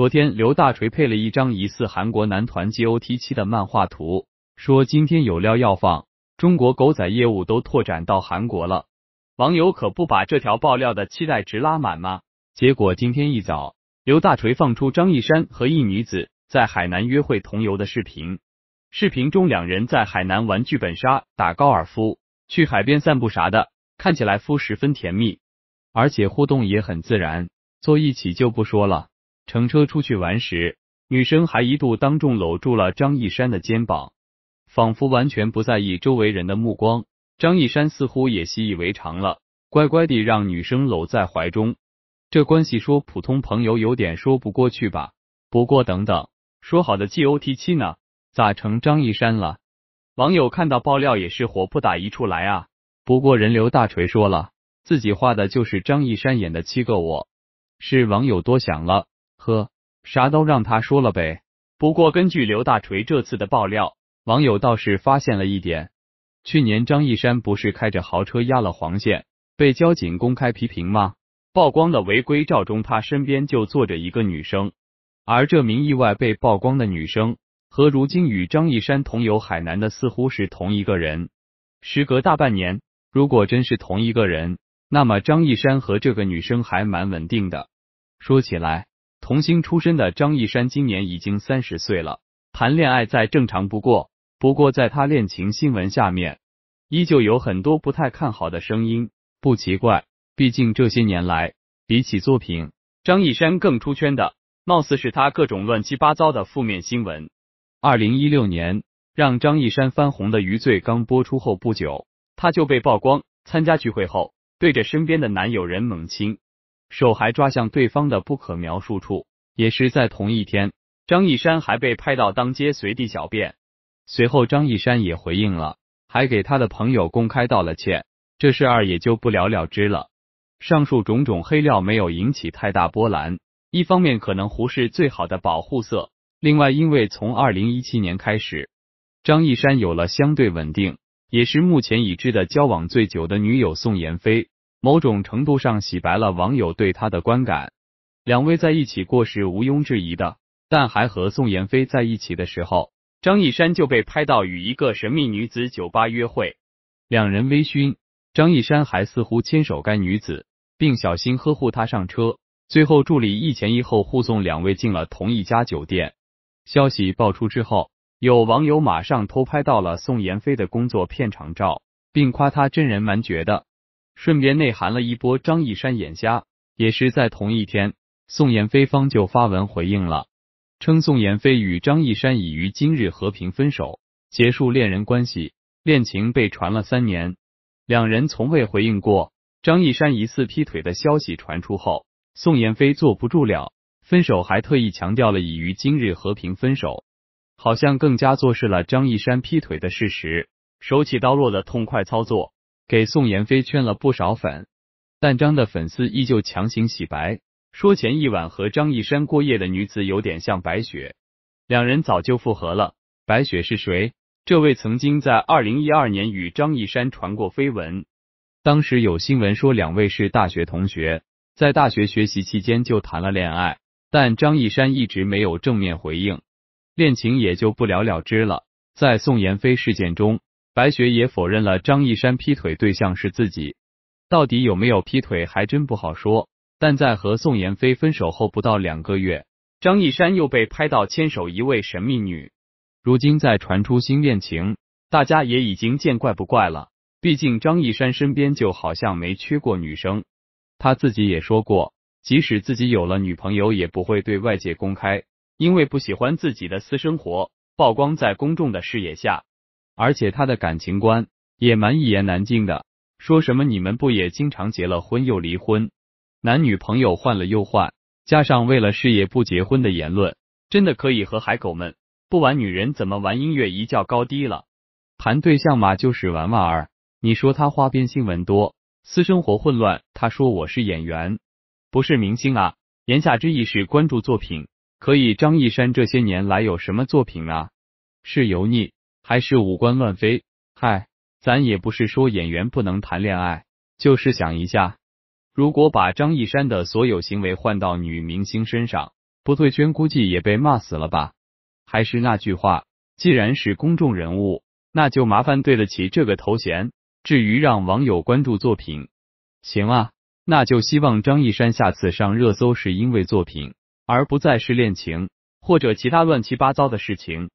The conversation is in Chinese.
昨天刘大锤配了一张疑似韩国男团 GOT7 的漫画图，说今天有料要放，中国狗仔业务都拓展到韩国了。网友可不把这条爆料的期待值拉满吗？结果今天一早，刘大锤放出张一山和一女子在海南约会同游的视频，视频中两人在海南玩剧本杀、打高尔夫、去海边散步啥的，看起来夫十分甜蜜，而且互动也很自然，坐一起就不说了。乘车出去玩时，女生还一度当众搂住了张一山的肩膀，仿佛完全不在意周围人的目光。张一山似乎也习以为常了，乖乖地让女生搂在怀中。这关系说普通朋友有点说不过去吧？不过等等，说好的 GOT 七呢？咋成张一山了？网友看到爆料也是火不打一处来啊！不过人刘大锤说了，自己画的就是张一山演的七个我，是网友多想了。呵，啥都让他说了呗。不过根据刘大锤这次的爆料，网友倒是发现了一点：去年张一山不是开着豪车压了黄线，被交警公开批评吗？曝光的违规照中，他身边就坐着一个女生。而这名意外被曝光的女生，和如今与张一山同游海南的似乎是同一个人。时隔大半年，如果真是同一个人，那么张一山和这个女生还蛮稳定的。说起来。红星出身的张一山今年已经三十岁了，谈恋爱再正常不过。不过在他恋情新闻下面，依旧有很多不太看好的声音。不奇怪，毕竟这些年来，比起作品，张一山更出圈的，貌似是他各种乱七八糟的负面新闻。二零一六年让张一山翻红的《余罪》刚播出后不久，他就被曝光参加聚会后对着身边的男友人猛亲。手还抓向对方的不可描述处。也是在同一天，张一山还被拍到当街随地小便。随后，张一山也回应了，还给他的朋友公开道了歉。这事儿也就不了了之了。上述种种黑料没有引起太大波澜，一方面可能胡适最好的保护色，另外因为从二零一七年开始，张一山有了相对稳定，也是目前已知的交往最久的女友宋妍霏。某种程度上洗白了网友对他的观感。两位在一起过是毋庸置疑的，但还和宋妍霏在一起的时候，张一山就被拍到与一个神秘女子酒吧约会，两人微醺，张一山还似乎牵手该女子，并小心呵护她上车，最后助理一前一后护送两位进了同一家酒店。消息爆出之后，有网友马上偷拍到了宋妍霏的工作片场照，并夸她真人蛮绝的。顺便内涵了一波张一山眼瞎，也是在同一天，宋妍霏方就发文回应了，称宋妍霏与张一山已于今日和平分手，结束恋人关系，恋情被传了三年，两人从未回应过。张一山疑似劈腿的消息传出后，宋妍霏坐不住了，分手还特意强调了已于今日和平分手，好像更加坐实了张一山劈腿的事实，手起刀落的痛快操作。给宋妍霏圈了不少粉，但张的粉丝依旧强行洗白，说前一晚和张一山过夜的女子有点像白雪，两人早就复合了。白雪是谁？这位曾经在二零一二年与张一山传过绯闻，当时有新闻说两位是大学同学，在大学学习期间就谈了恋爱，但张一山一直没有正面回应，恋情也就不了了之了。在宋妍霏事件中。白雪也否认了张一山劈腿对象是自己，到底有没有劈腿还真不好说。但在和宋妍霏分手后不到两个月，张一山又被拍到牵手一位神秘女。如今再传出新恋情，大家也已经见怪不怪了。毕竟张一山身边就好像没缺过女生，他自己也说过，即使自己有了女朋友，也不会对外界公开，因为不喜欢自己的私生活曝光在公众的视野下。而且他的感情观也蛮一言难尽的，说什么你们不也经常结了婚又离婚，男女朋友换了又换，加上为了事业不结婚的言论，真的可以和海狗们不玩女人怎么玩音乐一较高低了。谈对象嘛就是玩玩儿，你说他花边新闻多，私生活混乱。他说我是演员，不是明星啊，言下之意是关注作品。可以，张一山这些年来有什么作品啊？是油腻。还是五官乱飞，嗨，咱也不是说演员不能谈恋爱，就是想一下，如果把张一山的所有行为换到女明星身上，不退圈估计也被骂死了吧？还是那句话，既然是公众人物，那就麻烦对得起这个头衔。至于让网友关注作品，行啊，那就希望张一山下次上热搜是因为作品，而不再是恋情或者其他乱七八糟的事情。